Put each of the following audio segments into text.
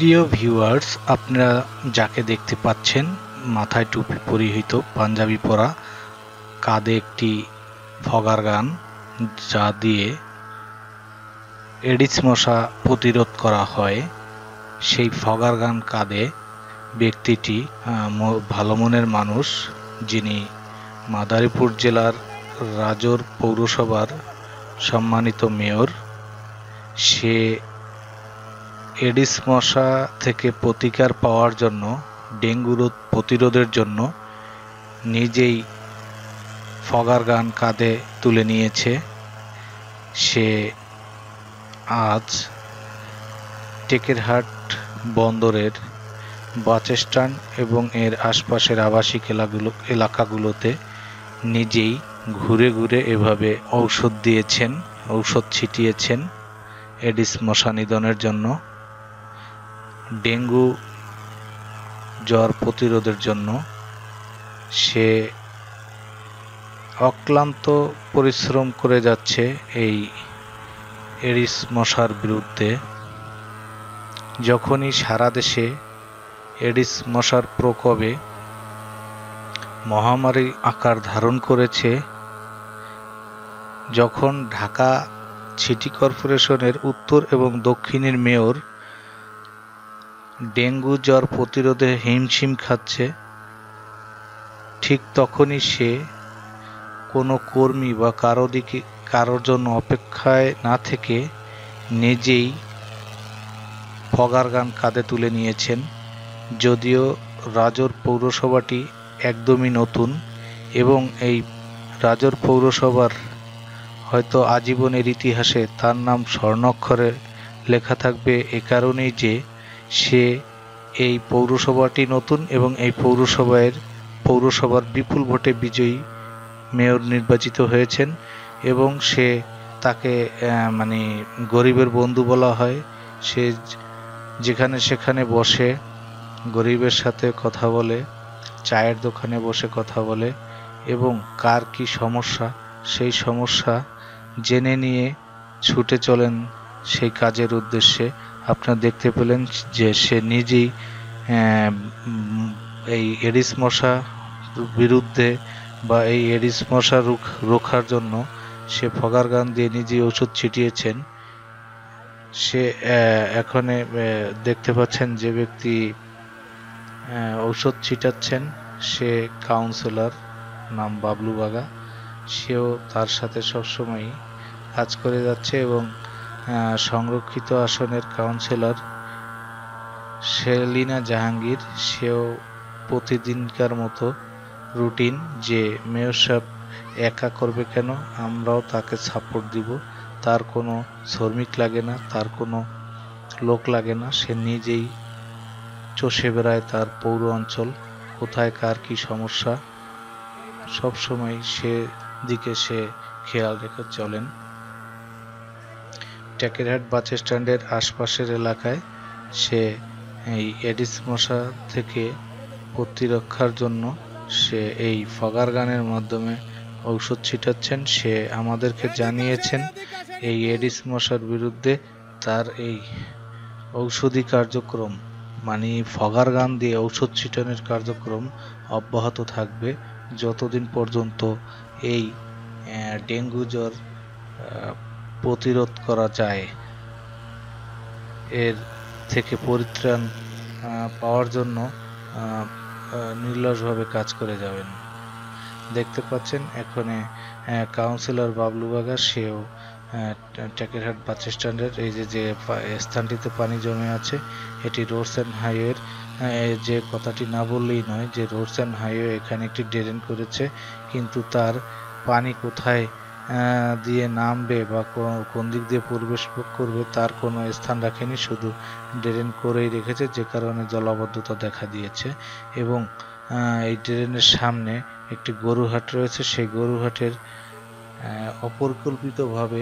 প্রিয় ভিউয়ার্স আপনারা যাকে দেখতে পাচ্ছেন মাথায় টুপি পরিহিত পাঞ্জাবি পরা কাঁধে একটি ফগার গান যা দিয়ে এডিস মশা প্রতিরোধ করা হয় সেই ফগার গান কাঁধে ব্যক্তিটি ভালো মনের মানুষ যিনি মাদারীপুর জেলার রাজর পৌরসভার সম্মানিত মেয়র সে এডিস মশা থেকে প্রতিকার পাওয়ার জন্য ডেঙ্গু প্রতিরোধের জন্য নিজেই ফগার গান কাঁধে তুলে নিয়েছে সে আজ টেকেরহাট বন্দরের বাচেস্টান এবং এর আশপাশের আবাসিক এলাকাগুলো এলাকাগুলোতে নিজেই ঘুরে ঘুরে এভাবে ঔষধ দিয়েছেন ঔষধ ছিটিয়েছেন এডিস মশা নিধনের জন্য ডেঙ্গু জ্বর প্রতিরোধের জন্য সে অক্লান্ত পরিশ্রম করে যাচ্ছে এই এডিস মশার বিরুদ্ধে যখনই সারা দেশে এডিস মশার প্রকোপে মহামারী আকার ধারণ করেছে যখন ঢাকা সিটি কর্পোরেশনের উত্তর এবং দক্ষিণের মেয়র ডেঙ্গু জ্বর প্রতিরোধে হিমশিম খাচ্ছে ঠিক তখনই সে কোনো কর্মী বা কারো দিকে কারোর জন্য অপেক্ষায় না থেকে নিজেই ফগার গান কাঁধে তুলে নিয়েছেন যদিও রাজর পৌরসভাটি একদমই নতুন এবং এই রাজর পৌরসভার হয়তো আজীবনের ইতিহাসে তার নাম স্বর্ণাক্ষরে লেখা থাকবে এ কারণেই যে সে এই পৌরসভাটি নতুন এবং এই পৌরসভার পৌরসভার বিপুল ভোটে বিজয়ী মেয়র নির্বাচিত হয়েছেন এবং সে তাকে মানে গরিবের বন্ধু বলা হয় সে যেখানে সেখানে বসে গরিবের সাথে কথা বলে চায়ের দোকানে বসে কথা বলে এবং কার কি সমস্যা সেই সমস্যা জেনে নিয়ে ছুটে চলেন সেই কাজের উদ্দেশ্যে আপনারা দেখতে পেলেন যে সে নিজেই এই এডিস মশা বিরুদ্ধে বা এই এডিস মশা রোখার জন্য সে ফগার গান দিয়ে নিজেই ওষুধ ছিটিয়েছেন সে এখানে দেখতে পাচ্ছেন যে ব্যক্তি ঔষধ ছিটাচ্ছেন সে কাউন্সিলর নাম বাবলু বাগা সেও তার সাথে সবসময়ই কাজ করে যাচ্ছে এবং সংরক্ষিত আসনের কাউন্সিলর শেলিনা জাহাঙ্গীর সেও প্রতিদিনকার মতো রুটিন যে মেয়র সাহেব একা করবে কেন আমরাও তাকে সাপোর্ট দিব তার কোনো শ্রমিক লাগে না তার কোনো লোক লাগে না সে নিজেই চষে বেড়ায় তার পৌর অঞ্চল কোথায় কার কি সমস্যা সবসময় সে দিকে সে খেয়াল রেখে চলেন টেকেরহাট বাস স্ট্যান্ডের আশপাশের এলাকায় সে এই এডিস মশা থেকে প্রতিরক্ষার জন্য সে এই ফগার গানের মাধ্যমে ঔষধ ছিটাচ্ছেন সে আমাদেরকে জানিয়েছেন এই এডিস মশার বিরুদ্ধে তার এই ঔষধি কার্যক্রম মানে ফগার গান দিয়ে ঔষধ ছিটানোর কার্যক্রম অব্যাহত থাকবে যতদিন পর্যন্ত এই ডেঙ্গু জ্বর প্রতিরোধ করা যায় এর থেকে পরিত্রাণ পাওয়ার জন্য নির্লসভাবে কাজ করে যাবেন দেখতে পাচ্ছেন এখানে কাউন্সিলর বাবলু বাগা সেও টেকেরহাট বাস স্ট্যান্ডের এই যে যে স্থানটিতে পানি জমে আছে এটি রোডস অ্যান্ড হাইওয়ের যে কথাটি না বললেই নয় যে রোডস অ্যান্ড হাইওয়ে এখানে একটি ড্রেন করেছে কিন্তু তার পানি কোথায় দিয়ে নামবে বা কোন দিক দিয়ে প্রবেশ করবে তার কোনো স্থান রাখেনি শুধু ড্রেন করেই রেখেছে যে কারণে জলাবদ্ধতা দেখা দিয়েছে এবং এই ড্রেনের সামনে একটি গরুহাট রয়েছে সেই গরুহাটের অপরিকল্পিতভাবে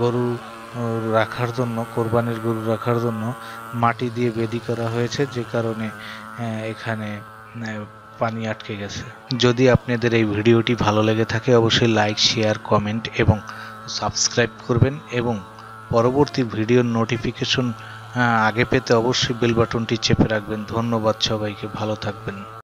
গরু রাখার জন্য কোরবানির গরু রাখার জন্য মাটি দিয়ে বেদি করা হয়েছে যে কারণে এখানে পানি আটকে গেছে যদি আপনাদের এই ভিডিওটি ভালো লেগে থাকে অবশ্যই লাইক শেয়ার কমেন্ট এবং সাবস্ক্রাইব করবেন এবং পরবর্তী ভিডিওর নোটিফিকেশন আগে পেতে অবশ্যই বেল বাটনটি চেপে রাখবেন ধন্যবাদ সবাইকে ভালো থাকবেন